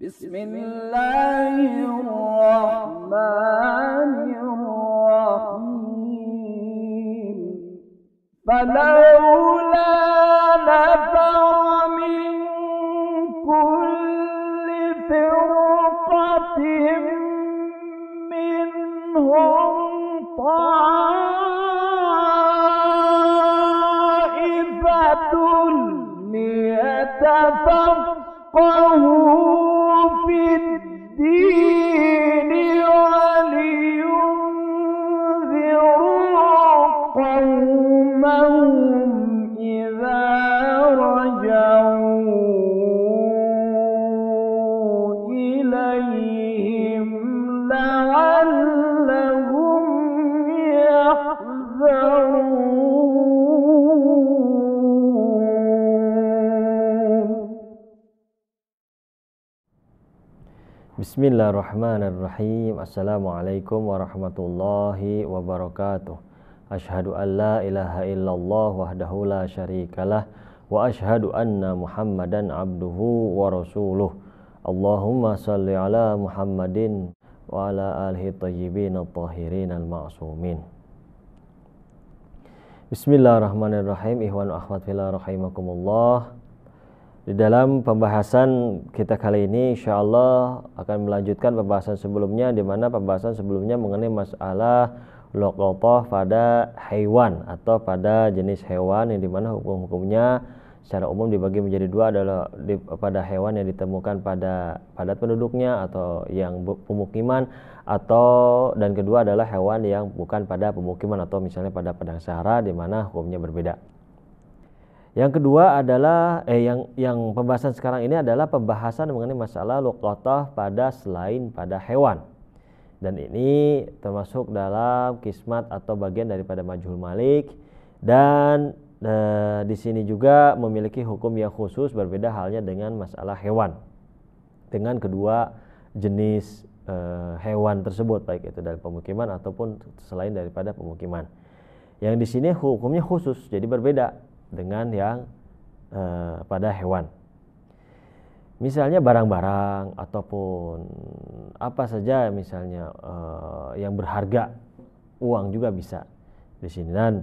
بسم الله الرحمن الرحيم فلولا بسم الله الرحمن الرحيم السلام عليكم ورحمة الله وبركاته أشهد أن لا إله إلا الله وحده لا شريك له وأشهد أن محمدا عبده ورسوله اللهم صل على محمد وعلى آله الطيبين الطاهرين المعصومين بسم الله الرحمن الرحيم إخوان أحمد في الله رحمكم الله Di dalam pembahasan kita kali ini insya Allah akan melanjutkan pembahasan sebelumnya di mana pembahasan sebelumnya mengenai masalah lokotoh pada hewan atau pada jenis hewan yang dimana hukum-hukumnya secara umum dibagi menjadi dua adalah di, pada hewan yang ditemukan pada padat penduduknya atau yang pemukiman atau dan kedua adalah hewan yang bukan pada pemukiman atau misalnya pada padang sahara di mana hukumnya berbeda. Yang kedua adalah eh yang yang pembahasan sekarang ini adalah pembahasan mengenai masalah luqatah pada selain pada hewan. Dan ini termasuk dalam kismat atau bagian daripada majhul malik dan eh, di sini juga memiliki hukum yang khusus berbeda halnya dengan masalah hewan. Dengan kedua jenis eh, hewan tersebut baik itu dari pemukiman ataupun selain daripada pemukiman. Yang di sini hukumnya khusus jadi berbeda dengan yang eh, pada hewan. Misalnya barang-barang ataupun apa saja misalnya eh, yang berharga, uang juga bisa di sini dan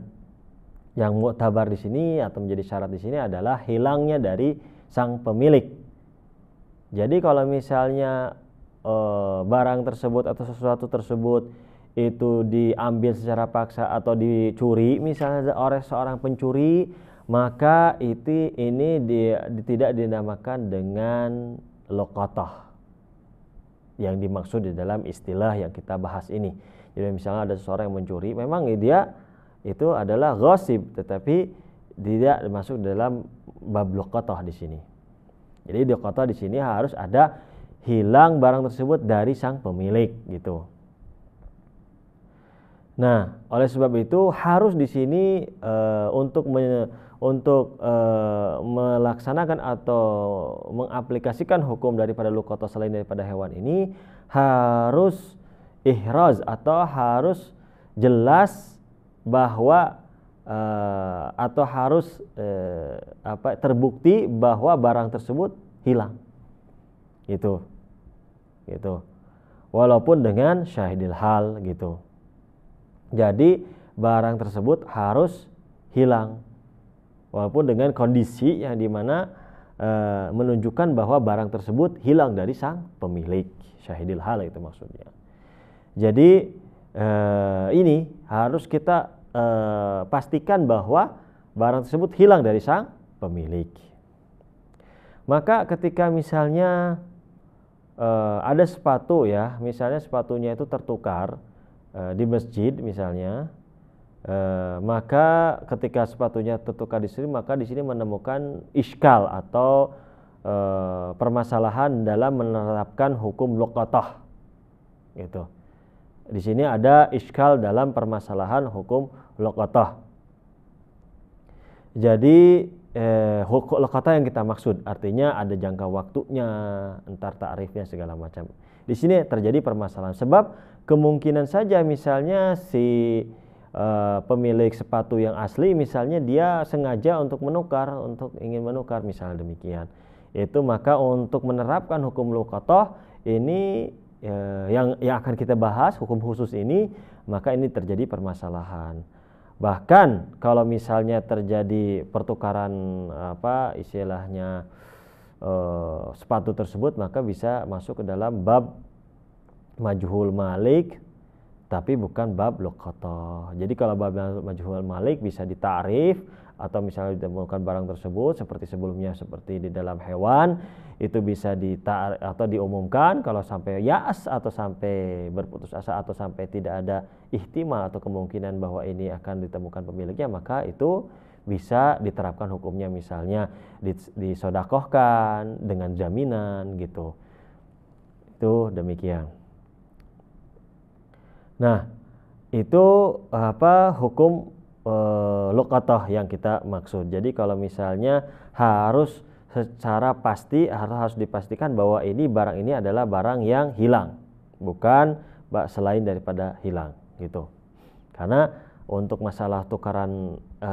yang muktabar di sini atau menjadi syarat di sini adalah hilangnya dari sang pemilik. Jadi kalau misalnya e, barang tersebut atau sesuatu tersebut itu diambil secara paksa atau dicuri misalnya oleh seorang pencuri maka itu ini di, di, tidak dinamakan dengan lokotoh yang dimaksud di dalam istilah yang kita bahas ini. Jadi misalnya ada seseorang yang mencuri, memang dia itu adalah gosip, tetapi tidak masuk dalam bab lokotoh di sini. Jadi lokotoh di sini harus ada hilang barang tersebut dari sang pemilik gitu. Nah, oleh sebab itu harus di sini e, untuk untuk e, melaksanakan atau mengaplikasikan hukum daripada lukoto selain daripada hewan ini harus ihraz atau harus jelas bahwa e, atau harus e, apa terbukti bahwa barang tersebut hilang gitu gitu walaupun dengan syahidil hal gitu jadi barang tersebut harus hilang walaupun dengan kondisi yang dimana e, eh, menunjukkan bahwa barang tersebut hilang dari sang pemilik syahidil hal itu maksudnya jadi e, ini harus kita e, pastikan bahwa barang tersebut hilang dari sang pemilik maka ketika misalnya e, ada sepatu ya misalnya sepatunya itu tertukar e, di masjid misalnya E, maka ketika sepatunya tertukar di sini maka di sini menemukan iskal atau e, permasalahan dalam menerapkan hukum lokotoh gitu di sini ada iskal dalam permasalahan hukum lokotoh jadi eh, hukum lokotoh yang kita maksud artinya ada jangka waktunya entar takrifnya segala macam di sini terjadi permasalahan sebab kemungkinan saja misalnya si Eh, pemilik sepatu yang asli misalnya dia sengaja untuk menukar untuk ingin menukar misalnya demikian itu maka untuk menerapkan hukum lukotoh ini uh, yang yang akan kita bahas hukum khusus ini maka ini terjadi permasalahan bahkan kalau misalnya terjadi pertukaran apa istilahnya uh, sepatu tersebut maka bisa masuk ke dalam bab majhul malik tapi bukan bab lokoto. Jadi kalau bab majhul malik bisa ditarif atau misalnya ditemukan barang tersebut seperti sebelumnya seperti di dalam hewan itu bisa ditar atau diumumkan kalau sampai yas atau sampai berputus asa atau sampai tidak ada ihtimal atau kemungkinan bahwa ini akan ditemukan pemiliknya maka itu bisa diterapkan hukumnya misalnya disodakohkan dengan jaminan gitu itu demikian Nah, itu apa hukum e, lokatoh yang kita maksud. Jadi kalau misalnya harus secara pasti harus dipastikan bahwa ini barang ini adalah barang yang hilang, bukan selain daripada hilang gitu. Karena untuk masalah tukaran e,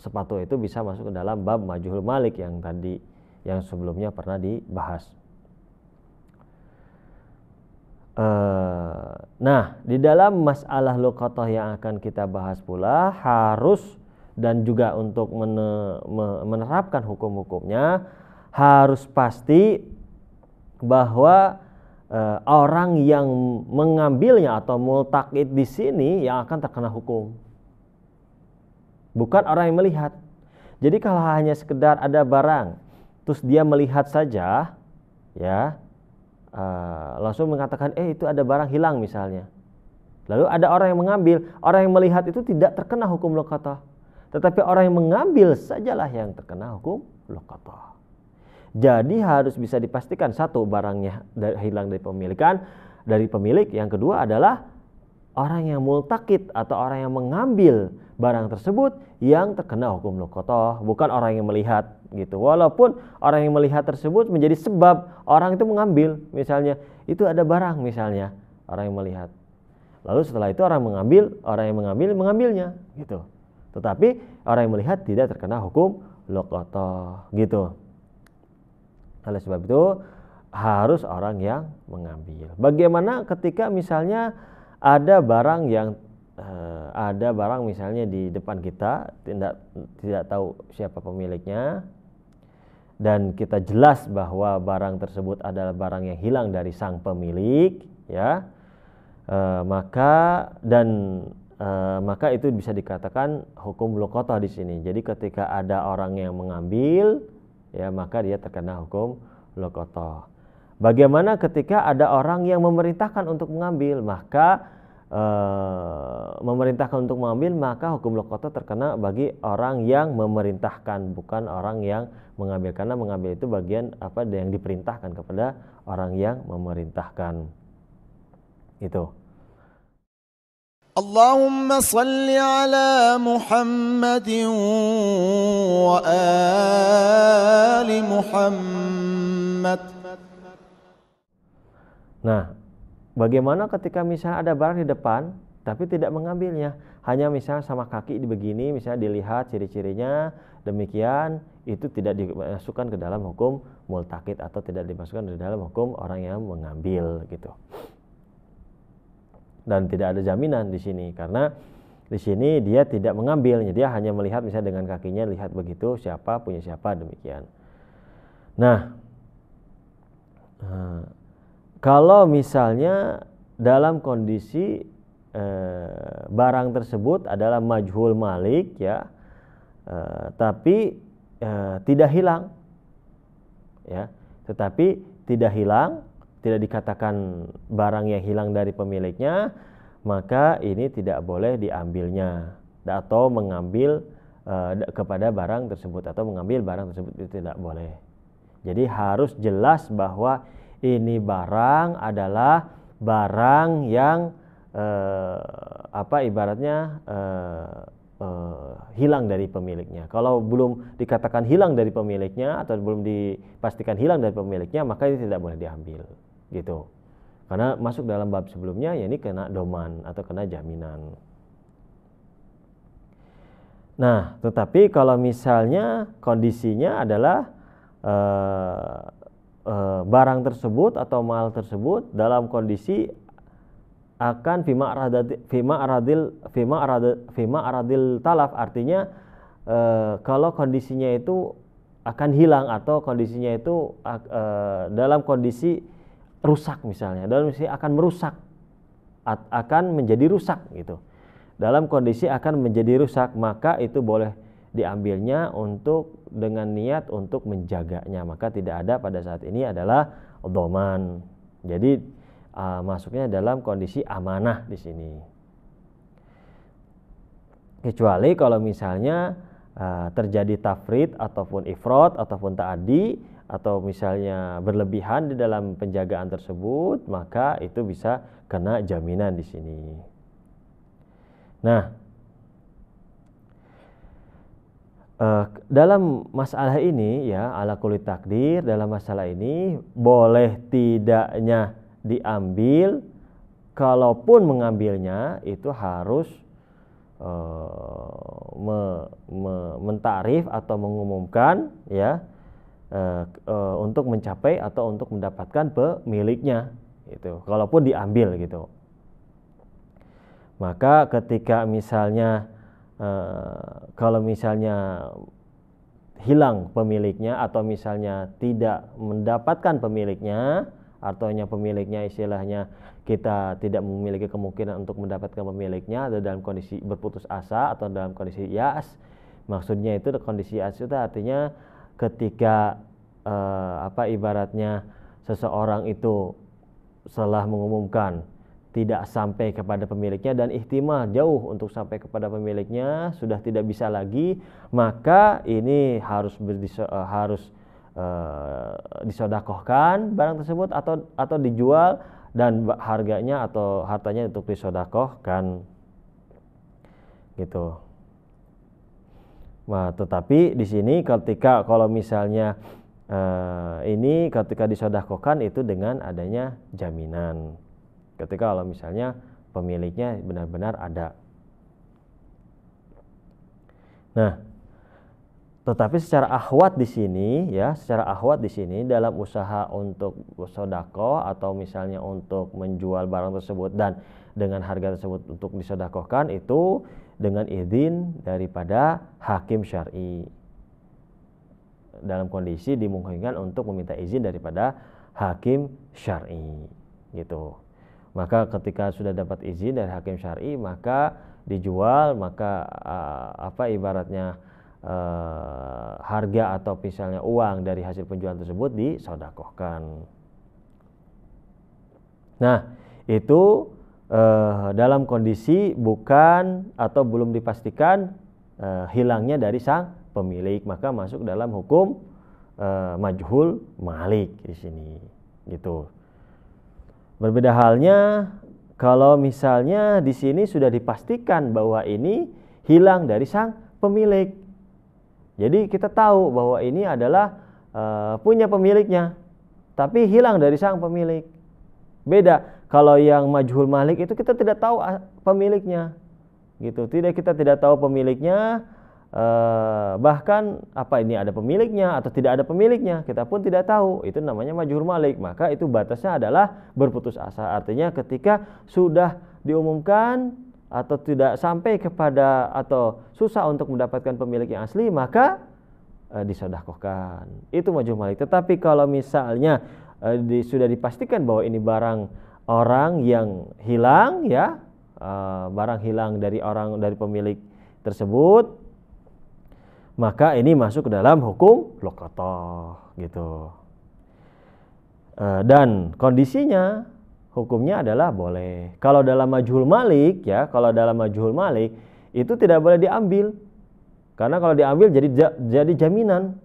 sepatu itu bisa masuk ke dalam bab majhul malik yang tadi yang sebelumnya pernah dibahas. Uh, Nah, di dalam masalah lokotoh yang akan kita bahas pula harus dan juga untuk menerapkan hukum-hukumnya harus pasti bahwa eh, orang yang mengambilnya atau multakid di sini yang akan terkena hukum. Bukan orang yang melihat. Jadi kalau hanya sekedar ada barang terus dia melihat saja ya uh, ah, langsung mengatakan eh itu ada barang hilang misalnya lalu ada orang yang mengambil orang yang melihat itu tidak terkena hukum lokata tetapi orang yang mengambil sajalah yang terkena hukum lokata jadi harus bisa dipastikan satu barangnya hilang dari pemilikan dari pemilik yang kedua adalah orang yang multakit atau orang yang mengambil barang tersebut yang terkena hukum lokotoh bukan orang yang melihat gitu walaupun orang yang melihat tersebut menjadi sebab orang itu mengambil misalnya itu ada barang misalnya orang yang melihat lalu setelah itu orang mengambil orang yang mengambil mengambilnya gitu tetapi orang yang melihat tidak terkena hukum lokotoh gitu oleh sebab itu harus orang yang mengambil bagaimana ketika misalnya ada barang yang uh, ada barang misalnya di depan kita tidak tidak tahu siapa pemiliknya dan kita jelas bahwa barang tersebut adalah barang yang hilang dari sang pemilik ya uh, maka dan uh, maka itu bisa dikatakan hukum lokota di sini jadi ketika ada orang yang mengambil ya maka dia terkena hukum lokota bagaimana ketika ada orang yang memerintahkan untuk mengambil maka e, memerintahkan untuk mengambil maka hukum lokota terkena bagi orang yang memerintahkan bukan orang yang mengambil karena mengambil itu bagian apa yang diperintahkan kepada orang yang memerintahkan itu اللهم صل على محمد وآل محمد Nah, Bagaimana ketika misalnya ada barang di depan tapi tidak mengambilnya, hanya misalnya sama kaki di begini, misalnya dilihat ciri-cirinya demikian, itu tidak dimasukkan ke dalam hukum multakit atau tidak dimasukkan ke dalam hukum orang yang mengambil gitu. Dan tidak ada jaminan di sini karena di sini dia tidak mengambilnya, dia hanya melihat misalnya dengan kakinya lihat begitu siapa punya siapa demikian. Nah, eh, kalau misalnya dalam kondisi eh, barang tersebut adalah majhul malik ya, eh, tapi eh, tidak hilang, ya, tetapi tidak hilang, tidak dikatakan barang yang hilang dari pemiliknya, maka ini tidak boleh diambilnya atau mengambil eh, kepada barang tersebut atau mengambil barang tersebut itu tidak boleh. Jadi harus jelas bahwa ini barang adalah barang yang eh, apa ibaratnya eh, eh, hilang dari pemiliknya. Kalau belum dikatakan hilang dari pemiliknya atau belum dipastikan hilang dari pemiliknya, maka ini tidak boleh diambil, gitu. Karena masuk dalam bab sebelumnya, ya ini kena doman atau kena jaminan. Nah, tetapi kalau misalnya kondisinya adalah eh, Eh, barang tersebut atau mal tersebut dalam kondisi akan fima aradil fima aradil fima aradil, talaf artinya e, kalau kondisinya itu akan hilang atau kondisinya itu e, dalam kondisi rusak misalnya dalam kondisi akan merusak akan menjadi rusak gitu dalam kondisi akan menjadi rusak maka itu boleh diambilnya untuk dengan niat untuk menjaganya maka tidak ada pada saat ini adalah doman jadi uh, masuknya dalam kondisi amanah di sini kecuali kalau misalnya uh, terjadi tafrid ataupun ifrod ataupun taadi atau misalnya berlebihan di dalam penjagaan tersebut, maka itu bisa kena jaminan di sini. Nah, Uh, dalam masalah ini ya ala kulit takdir dalam masalah ini boleh tidaknya diambil kalaupun mengambilnya itu harus uh, me, me, mentarif atau mengumumkan ya uh, uh, untuk mencapai atau untuk mendapatkan pemiliknya itu kalaupun diambil gitu maka ketika misalnya Eh, kalau misalnya hilang pemiliknya atau misalnya tidak mendapatkan pemiliknya artinya pemiliknya istilahnya kita tidak memiliki kemungkinan untuk mendapatkan pemiliknya atau dalam kondisi berputus asa atau dalam kondisi yas maksudnya itu kondisi yas itu artinya ketika eh, apa ibaratnya seseorang itu salah mengumumkan tidak sampai kepada pemiliknya dan ihtimal jauh untuk sampai kepada pemiliknya sudah tidak bisa lagi maka ini harus berdiso, uh, eh, harus uh, disodakohkan barang tersebut atau atau dijual dan harganya atau hartanya untuk disodakohkan gitu. Nah, tetapi di sini ketika kalau misalnya uh, ini ketika disodakohkan itu dengan adanya jaminan ketika kalau misalnya pemiliknya benar-benar ada. Nah, tetapi secara ahwat di sini ya, secara ahwat di sini dalam usaha untuk sodako atau misalnya untuk menjual barang tersebut dan dengan harga tersebut untuk disodakokan itu dengan izin daripada hakim syari. Dalam kondisi dimungkinkan untuk meminta izin daripada hakim syari gitu. Maka ketika sudah dapat izin dari hakim syar'i maka dijual maka uh, apa ibaratnya uh, harga atau misalnya uang dari hasil penjualan tersebut disodakohkan. Nah, itu uh, dalam kondisi bukan atau belum dipastikan uh, hilangnya dari sang pemilik, maka masuk dalam hukum uh, majhul malik di sini, gitu. Berbeda halnya kalau misalnya di sini sudah dipastikan bahwa ini hilang dari sang pemilik. Jadi kita tahu bahwa ini adalah e, punya pemiliknya, tapi hilang dari sang pemilik. Beda kalau yang majhul malik itu kita tidak tahu ah, pemiliknya, gitu. Tidak kita tidak tahu pemiliknya, Eh, bahkan apa ini ada pemiliknya atau tidak ada pemiliknya kita pun tidak tahu itu namanya majhur malik maka itu batasnya adalah berputus asa artinya ketika sudah diumumkan atau tidak sampai kepada atau susah untuk mendapatkan pemilik yang asli maka e, eh, disodakohkan itu majhur malik tetapi kalau misalnya e, di, sudah dipastikan bahwa ini barang orang yang hilang ya barang hilang dari orang dari pemilik tersebut maka ini masuk ke dalam hukum lokotoh gitu. E, dan kondisinya hukumnya adalah boleh. Kalau dalam majhul malik ya, kalau dalam majhul malik itu tidak boleh diambil. Karena kalau diambil jadi jadi jaminan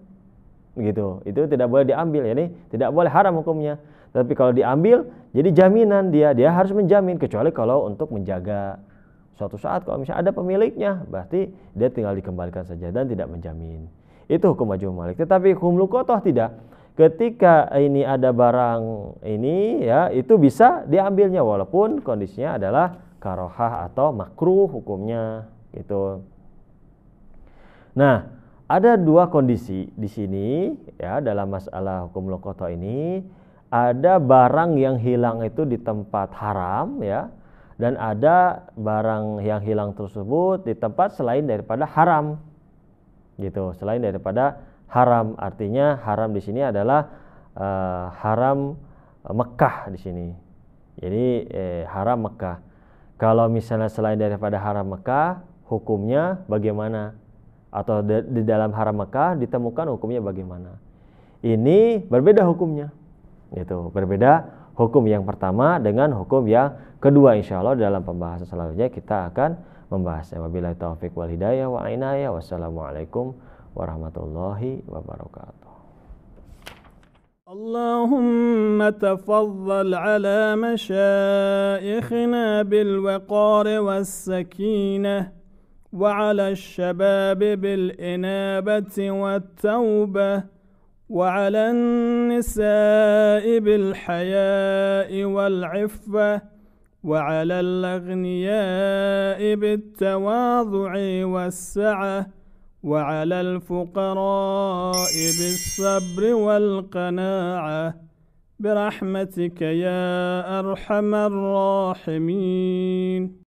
gitu. Itu tidak boleh diambil ya ini tidak boleh haram hukumnya. Tapi kalau diambil jadi jaminan dia, dia harus menjamin kecuali kalau untuk menjaga Suatu saat kalau misalnya ada pemiliknya, berarti dia tinggal dikembalikan saja dan tidak menjamin. Itu hukum wajib malik. Tetapi hukum lukotoh tidak. Ketika ini ada barang ini ya itu bisa diambilnya walaupun kondisinya adalah karohah atau makruh hukumnya gitu. Nah, ada dua kondisi di sini ya dalam masalah hukum toh ini ada barang yang hilang itu di tempat haram ya dan ada barang yang hilang tersebut di tempat selain daripada haram gitu selain daripada haram artinya haram di sini adalah uh, haram Mekah di sini jadi eh, haram Mekah kalau misalnya selain daripada haram Mekah hukumnya bagaimana atau di, di dalam haram Mekah ditemukan hukumnya bagaimana ini berbeda hukumnya gitu berbeda hukum yang pertama dengan hukum yang kedua insya Allah dalam pembahasan selanjutnya kita akan membahasnya. Wabillahi taufik wal hidayah wa inayah. Wassalamualaikum warahmatullahi wabarakatuh. اللهم تفضل على مشايخنا بالوقار والسكينة وعلى الشباب بالإنابة والتوبة وعلى النساء بالحياء والعفة وعلى الأغنياء بالتواضع والسعة وعلى الفقراء بالصبر والقناعة برحمتك يا أرحم الراحمين